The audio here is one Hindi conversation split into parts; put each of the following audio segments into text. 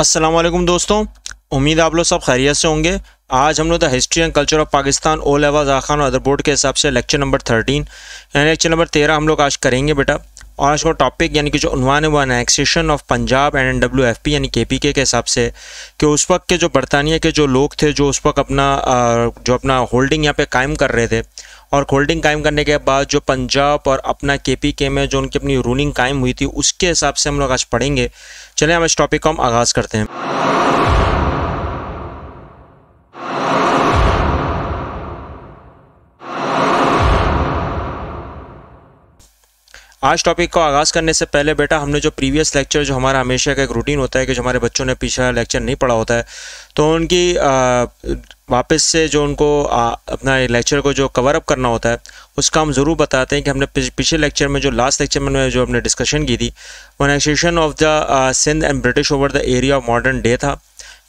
असलम दोस्तों उम्मीद आप लोग सब खैरियत से होंगे आज हम लोग the history and culture of Pakistan O level खान और अदर बोर्ड के हिसाब से लेक्चर नंबर थर्टीन यानी लेक्चर नंबर तेरह हम लोग आज करेंगे बेटा और आज का टॉपिक यानी कि जो उनवान है वो annexation of Punjab and W F P यानी के पी के के हिसाब से कि उस वक्त के जो बरतानिया के जो लोग थे जो उस वक्त अपना जो अपना होल्डिंग यहाँ पे कायम कर रहे थे और होल्डिंग कायम करने के बाद जो पंजाब और अपना के पी के में जो उनकी अपनी रूलिंग कायम हुई थी उसके हिसाब से हम लोग आज पढ़ेंगे चले हम इस टॉपिक को हम आगाज़ करते हैं आज टॉपिक को आगाज़ करने से पहले बेटा हमने जो प्रीवियस लेक्चर जो हमारा हमेशा का एक रूटीन होता है कि जो हमारे बच्चों ने पिछला लेक्चर नहीं पढ़ा होता है तो उनकी आ, वापस से जो उनको आ, अपना लेक्चर को जो कवर अप करना होता है उसका हम ज़रूर बताते हैं कि हमने पिछले लेक्चर में जो लास्ट लेक्चर में जो हमने डिस्कशन की थी वनाइजेशन of the Sindh and British over the area of modern day था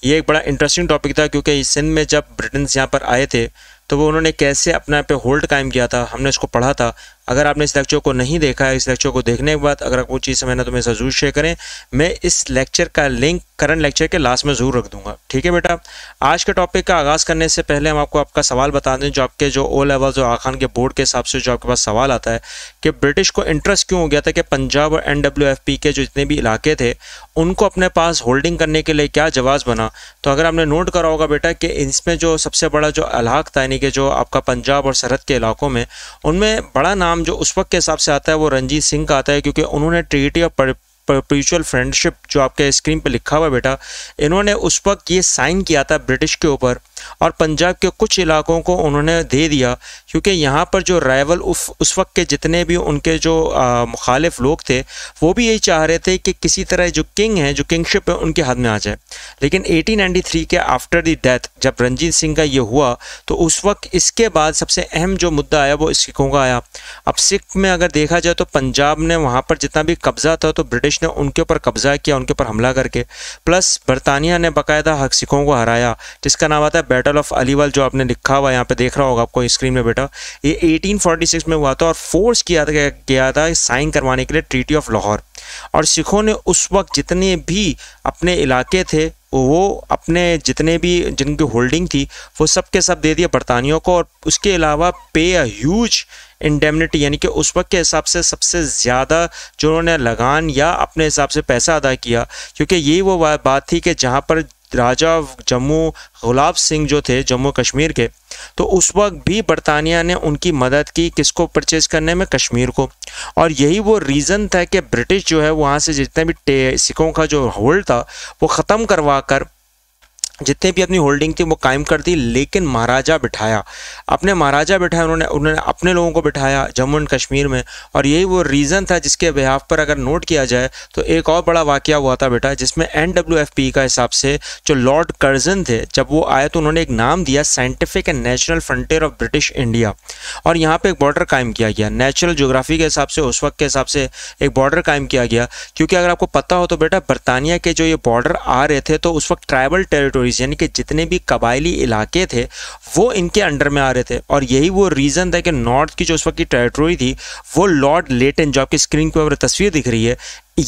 ये एक बड़ा इंटरेस्टिंग टॉपिक था क्योंकि सिंध में जब ब्रिटेंस यहाँ पर आए थे तो वो उन्होंने कैसे अपना पे होल्ड कायम किया था हमने उसको पढ़ा था अगर आपने इस लेक्चर को नहीं देखा है इस लेक्चर को देखने के बाद अगर आपको चीज़ समझना तो मेरे साथ जरूर शेयर करें मैं इस लेक्चर का लिंक करंट लेक्चर के लास्ट में ज़रूर रख दूंगा ठीक है बेटा आज के टॉपिक का आगाज़ करने से पहले हम आपको आपका सवाल बता दें जो आपके जो ओ लेवल जो आखान के बोर्ड के हिसाब से जो आपके पास सवाल आता है कि ब्रिटिश को इंटरेस्ट क्यों हो गया था कि पंजाब और एन के जो जितने भी इलाके थे उनको अपने पास होल्डिंग करने के लिए क्या जवाब बना तो अगर आपने नोट करा होगा बेटा कि इसमें जो सबसे बड़ा जो अलाक था यानी यानी कि जो आपका पंजाब और सरहद के इलाकों में उनमें बड़ा नाम जो उस वक्त के हिसाब से आता है वो रंजीत सिंह का आता है क्योंकि उन्होंने ट्रीटी ऑफ परपिचुअल फ्रेंडशिप जो आपके स्क्रीन पर लिखा हुआ बेटा इन्होंने उस वक्त ये साइन किया था ब्रिटिश के ऊपर और पंजाब के कुछ इलाकों को उन्होंने दे दिया क्योंकि यहाँ पर जो राइवल उस उस वक्त के जितने भी उनके जो मुखालिफ लोग थे वो भी यही चाह रहे थे कि किसी तरह जो किंग है जो किंगशिप है उनके हाथ में आ जाए लेकिन 1893 के आफ्टर दी डेथ जब रंजीत सिंह का ये हुआ तो उस वक्त इसके बाद सबसे अहम जो मुद्दा आया वो सिखों का आया अब सिख में अगर देखा जाए तो पंजाब ने वहाँ पर जितना भी कब्ज़ा था तो ब्रिटिश ने उनके ऊपर कब्ज़ा किया उनके ऊपर हमला करके प्लस बरतानिया ने बाकायदा हक सिखों को हराया जिसका नाम आता है बैटल ऑफ अलीवल जो आपने लिखा हुआ यहाँ पे देख रहा होगा आपको स्क्रीन में बेटा ये 1846 में हुआ था और फोर्स किया था किया था साइन करवाने के लिए ट्रीटी ऑफ लाहौर और सिखों ने उस वक्त जितने भी अपने इलाके थे वो अपने जितने भी जिनकी होल्डिंग थी वो सब के सब दे दिए बरतानियों को और उसके अलावा पे अ इंडेमनिटी यानी कि उस वक्त के हिसाब से सबसे ज़्यादा जो उन्होंने लगान या अपने हिसाब से पैसा अदा किया क्योंकि ये वो बात थी कि जहाँ पर राजा जम्मू गुलाब सिंह जो थे जम्मू कश्मीर के तो उस वक्त भी बरतानिया ने उनकी मदद की किसको परचेज करने में कश्मीर को और यही वो रीज़न था कि ब्रिटिश जो है वहाँ से जितने भी सिखों का जो होल्ड था वो ख़त्म करवा कर जितने भी अपनी होल्डिंग थी वो कायम कर दी लेकिन महाराजा बिठाया अपने महाराजा बिठाया उन्होंने उन्होंने अपने लोगों को बिठाया जम्मू एंड कश्मीर में और यही वो रीज़न था जिसके बिहाफ पर अगर नोट किया जाए तो एक और बड़ा वाक्य हुआ था बेटा जिसमें एन का हिसाब से जो लॉर्ड कर्जन थे जब वो आए तो उन्होंने एक नाम दिया scientific and natural frontier of British India और यहाँ पर एक बॉर्डर कायम किया गया नेचुरल जोग्राफी के हिसाब से उस वक्त के हिसाब से एक बॉर्डर कायम किया गया क्योंकि अगर आपको पता हो तो बेटा बरतानिया के जो ये बॉर्डर आ रहे थे तो उस वक्त ट्राइबल टेरिटोरी प्रोविंस यानी कि जितने भी कबायली इलाके थे वो इनके अंडर में आ रहे थे और यही वो रीज़न था कि नॉर्थ की जो उस वक्त की टेरिटोरी थी वो लॉर्ड लेटन जो आपकी स्क्रीन के ऊपर तस्वीर दिख रही है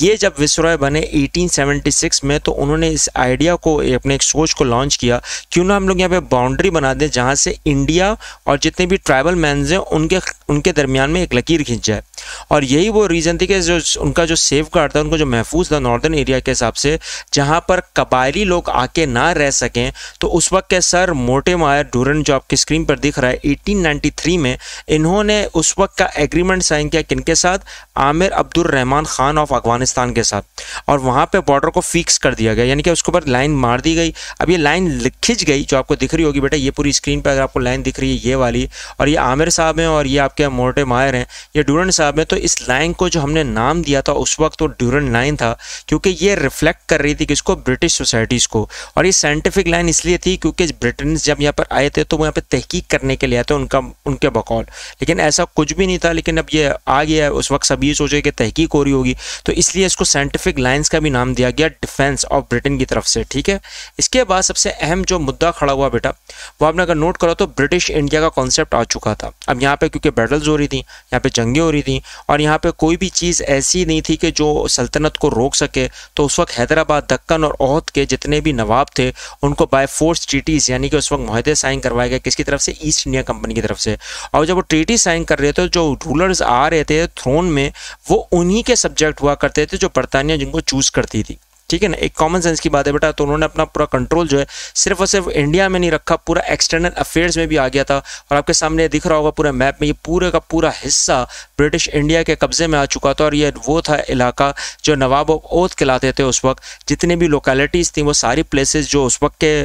ये जब विसरॉय बने 1876 में तो उन्होंने इस आइडिया को अपने एक सोच को लॉन्च किया क्यों ना हम लोग यहाँ पे बाउंड्री बना दें जहाँ से इंडिया और जितने भी ट्राइबल मैन हैं उनके उनके दरमियान में एक लकीर खींच जाए और यही वो रीज़न थी कि जो उनका जो सेव गार्ड था उनको जो महफूज था नॉर्दर्न एरिया के हिसाब से जहाँ पर कबायली लोग आके ना रह सकें तो उस वक्त के सर मोटे मायर डूरन जो आपकी स्क्रीन पर दिख रहा है एटीन में इन्होंने उस वक्त का एग्रीमेंट साइन किया किन के साथ आमिर अब्दुलरहमान खान ऑफ अफगानिस्तान के साथ और वहाँ पर बॉर्डर को फिक्स कर दिया गया यानी कि उसके ऊपर लाइन मार दी गई अब ये लाइन खिंच गई जो आपको दिख रही होगी बेटा ये पूरी स्क्रीन पर अगर आपको लाइन दिख रही है ये वाली और ये आमिर साहब हैं और ये आपके मोटे मायर हैं ये डूरन साहब में तो इस लाइन को जो हमने नाम दिया था उस वक्त वो ड्यूरन लाइन था क्योंकि ये रिफ्लेक्ट कर रही थी किसको ब्रिटिश सोसाइटीज़ को और ये साइंटिफिक लाइन इसलिए थी क्योंकि ब्रिटेन जब यहाँ पर आए थे तो वो यहाँ पर तहकीक करने के लिए आए थे उनका उनके बकौल लेकिन ऐसा कुछ भी नहीं था लेकिन अब ये आ गया है उस वक्त सब ये सोचे कि तहकीक हो रही होगी तो इसलिए इसको साइंटिफिक लाइन्स का भी नाम दिया गया डिफेंस ऑफ ब्रिटेन की तरफ से ठीक है इसके बाद सबसे अहम जो मुद्दा खड़ा हुआ बेटा वो आपने अगर नोट करो तो ब्रिटिश इंडिया का कॉन्सेप्ट आ चुका था अब यहाँ पे क्योंकि बैटल्स हो रही थी यहाँ पे जंगें हो रही थी और यहाँ पे कोई भी चीज़ ऐसी नहीं थी कि जो सल्तनत को रोक सके तो उस वक्त हैदराबाद दक्कन और अहद के जितने भी नवाब थे उनको बाय फोर्स ट्रीटीज़ यानी कि उस वक्त माहदे साइन करवाए गए किसकी तरफ से ईस्ट इंडिया कंपनी की तरफ से और जब वो ट्रीटी साइन कर रहे थे जो रूलर्स आ रहे थे थ्रोन में वो उन्हीं के सब्जेक्ट हुआ करते थे जो बरतानिया जिनको चूज़ करती थी ठीक है ना एक कॉमन सेंस की बात है बेटा तो उन्होंने अपना पूरा कंट्रोल जो है सिर्फ और सिर्फ इंडिया में नहीं रखा पूरा एक्सटर्नल अफेयर्स में भी आ गया था और आपके सामने दिख रहा होगा पूरे मैप में ये पूरे का पूरा हिस्सा ब्रिटिश इंडिया के कब्जे में आ चुका था और ये वो था इलाका जो नवाब ऑफ ओथ कहलाते थे उस वक्त जितने भी लोकेलिटीज़ थी वो सारी प्लेसेस जो उस वक्त के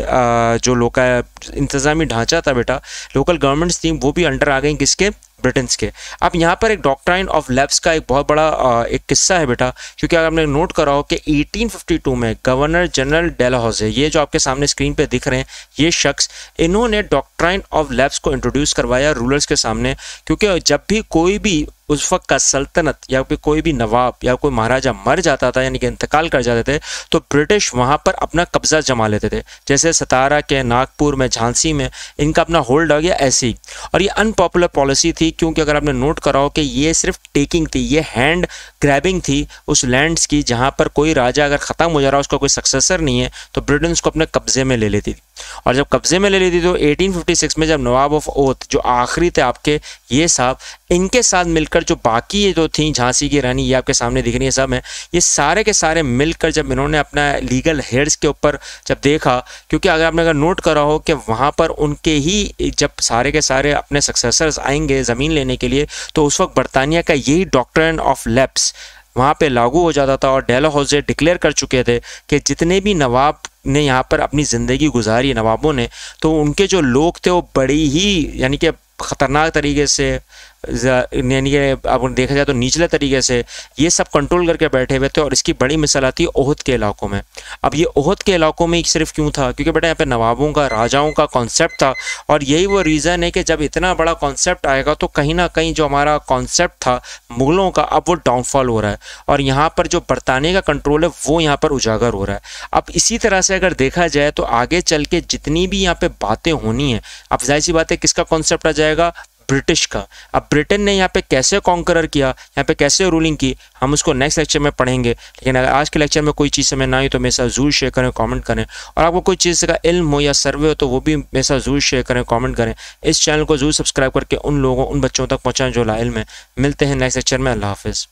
जो लोका इंतज़ामी ढांचा था बेटा लोकल गवर्नमेंट्स थी वो भी अंडर आ गई किसके ब्रिटेन्स के अब यहाँ पर एक डॉक्ट्राइन ऑफ लेब्स का एक बहुत बड़ा आ, एक किस्सा है बेटा क्योंकि अगर आपने नोट करा हो कि 1852 में गवर्नर जनरल डेलाहौजे ये जो आपके सामने स्क्रीन पे दिख रहे हैं ये शख्स इन्होंने डॉक्ट्राइन ऑफ लेब्स को इंट्रोड्यूस करवाया रूलर्स के सामने क्योंकि जब भी कोई भी उस वक्त का सल्तनत या फिर कोई भी नवाब या कोई महाराजा मर जाता था यानी कि इंतकाल कर जाते थे तो ब्रिटिश वहाँ पर अपना कब्ज़ा जमा लेते थे जैसे सतारा के नागपुर में झांसी में इनका अपना होल्ड हो गया ऐसे ही और ये अनपॉपुलर पॉलिसी थी क्योंकि अगर आपने नोट कराओ कि ये सिर्फ टेकिंग थी ये हैंड ग्रैबिंग थी उस लैंड्स की जहाँ पर कोई राजा अगर ख़त्म हो जा रहा उसका कोई सक्सेसर नहीं है तो ब्रिटेन उसको अपने कब्ज़े में ले लेती थी और जब कब्जे में ले ली थी तो 1856 में जब नवाब ऑफ ओथ जो आखिरी थे आपके ये साहब इनके साथ मिलकर जो बाकी ये जो थी झांसी की रानी ये आपके सामने दिख रही है सब हैं ये सारे के सारे मिलकर जब इन्होंने अपना लीगल हेड्स के ऊपर जब देखा क्योंकि अगर आपने अगर नोट करा हो कि वहाँ पर उनके ही जब सारे के सारे अपने सक्सेसर्स आएंगे ज़मीन लेने के लिए तो उस वक्त बरतानिया का यही डॉक्टर ऑफ लेप्स वहाँ पे लागू हो जाता था और डेलो हाउजे डिक्लेयर कर चुके थे कि जितने भी नवाब ने यहाँ पर अपनी ज़िंदगी गुजारी नवाबों ने तो उनके जो लोग थे वो बड़ी ही यानी कि ख़तरनाक तरीके से यानी कि अब देखा जाए तो निचले तरीके से ये सब कंट्रोल करके बैठे हुए थे और इसकी बड़ी मिसाल आती है ओहद के इलाकों में अब ये ओहद के इलाकों में सिर्फ क्यों था क्योंकि बेटा यहाँ पे नवाबों का राजाओं का कॉन्सेप्ट था और यही वो रीज़न है कि जब इतना बड़ा कॉन्सेप्ट आएगा तो कहीं ना कहीं जो हमारा कॉन्सेप्ट था मुग़लों का अब वो डाउनफॉल हो रहा है और यहाँ पर जो बरतानिया का कंट्रोल है वो यहाँ पर उजागर हो रहा है अब इसी तरह से अगर देखा जाए तो आगे चल के जितनी भी यहाँ पर बातें होनी है अब जाहिर सी बात है किसका कॉन्सेप्ट आ जाएगा ब्रिटिश का अब ब्रिटेन ने यहाँ पे कैसे कॉन्करर किया यहाँ पे कैसे रूलिंग की हम उसको नेक्स्ट लेक्चर में पढ़ेंगे लेकिन अगर आज के लेक्चर में कोई चीज़ समय ना आई तो मेरे साथ जरूर शेयर करें कमेंट करें और आपको कोई चीज़ का इल्म हो या सर्वे हो तो वो भी मेरे साथ जरूर शेयर करें कमेंट करें इस चैनल को जरूर सब्सक्राइब करके उन लोगों उन बच्चों तक पहुँचाएं जो लाइल में मिलते हैं नेक्स्ट लेक्चर में अल्लाह हाफिज़